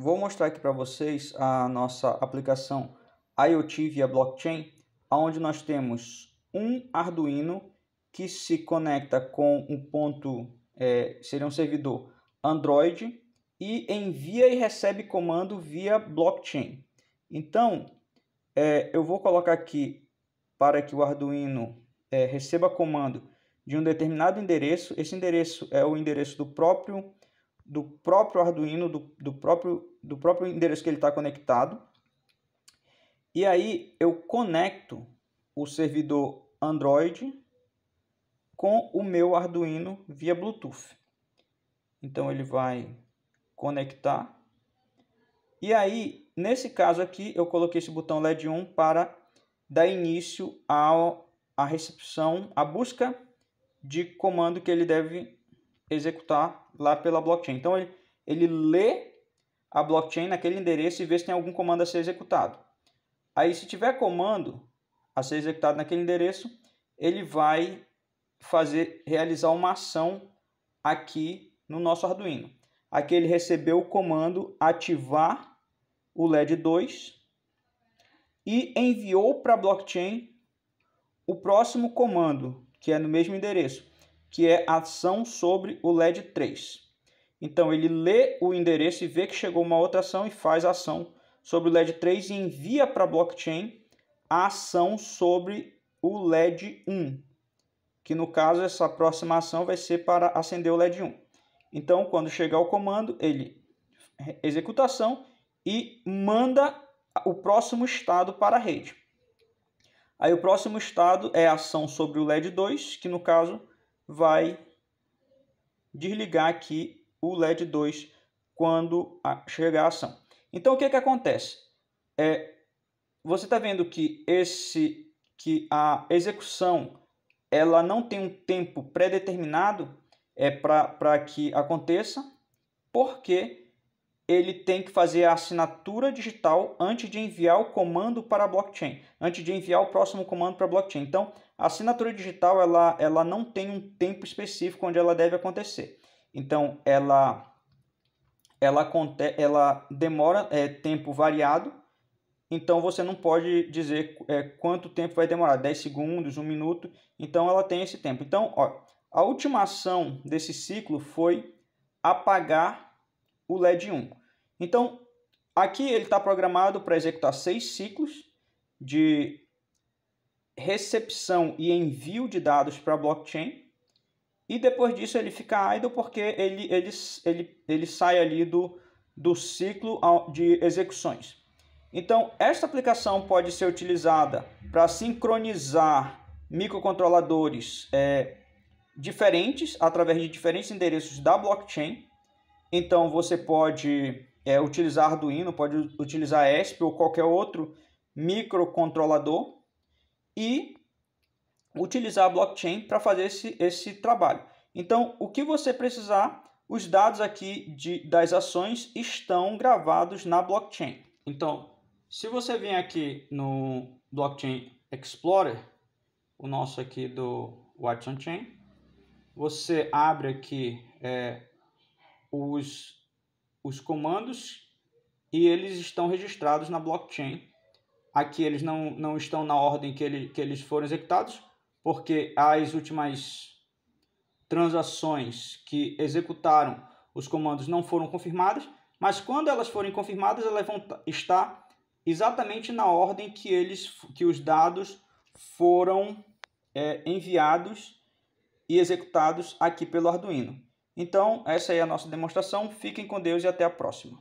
Vou mostrar aqui para vocês a nossa aplicação IoT via blockchain, onde nós temos um Arduino que se conecta com um ponto, é, seria um servidor Android, e envia e recebe comando via blockchain. Então, é, eu vou colocar aqui para que o Arduino é, receba comando de um determinado endereço. Esse endereço é o endereço do próprio do próprio Arduino, do, do, próprio, do próprio endereço que ele está conectado. E aí eu conecto o servidor Android com o meu Arduino via Bluetooth. Então ele vai conectar. E aí, nesse caso aqui, eu coloquei esse botão LED 1 para dar início ao, à recepção, à busca de comando que ele deve executar lá pela blockchain. Então ele, ele lê a blockchain naquele endereço e vê se tem algum comando a ser executado. Aí se tiver comando a ser executado naquele endereço, ele vai fazer realizar uma ação aqui no nosso Arduino. Aqui ele recebeu o comando ativar o LED 2 e enviou para a blockchain o próximo comando, que é no mesmo endereço que é ação sobre o LED 3. Então ele lê o endereço e vê que chegou uma outra ação e faz a ação sobre o LED 3 e envia para a blockchain a ação sobre o LED 1, que no caso essa próxima ação vai ser para acender o LED 1. Então quando chegar o comando, ele executa a ação e manda o próximo estado para a rede. Aí o próximo estado é a ação sobre o LED 2, que no caso vai desligar aqui o LED 2 quando chegar a ação. Então o que, é que acontece? É, você está vendo que, esse, que a execução ela não tem um tempo pré-determinado é, para que aconteça, porque ele tem que fazer a assinatura digital antes de enviar o comando para a blockchain, antes de enviar o próximo comando para a blockchain. Então, a assinatura digital ela, ela não tem um tempo específico onde ela deve acontecer. Então, ela ela, ela demora é, tempo variado, então você não pode dizer é, quanto tempo vai demorar, 10 segundos, 1 minuto, então ela tem esse tempo. Então, ó, a última ação desse ciclo foi apagar o LED 1. Então, aqui ele está programado para executar seis ciclos de recepção e envio de dados para a blockchain. E depois disso ele fica idle porque ele, ele, ele, ele sai ali do, do ciclo de execuções. Então, esta aplicação pode ser utilizada para sincronizar microcontroladores é, diferentes através de diferentes endereços da blockchain. Então, você pode é, utilizar Arduino, pode utilizar ESP ou qualquer outro microcontrolador e utilizar a blockchain para fazer esse, esse trabalho. Então, o que você precisar, os dados aqui de, das ações estão gravados na blockchain. Então, se você vem aqui no Blockchain Explorer, o nosso aqui do Watson Chain, você abre aqui é, os os comandos e eles estão registrados na blockchain. Aqui eles não, não estão na ordem que, ele, que eles foram executados, porque as últimas transações que executaram os comandos não foram confirmadas, mas quando elas forem confirmadas, elas vão estar exatamente na ordem que, eles, que os dados foram é, enviados e executados aqui pelo Arduino. Então, essa é a nossa demonstração. Fiquem com Deus e até a próxima.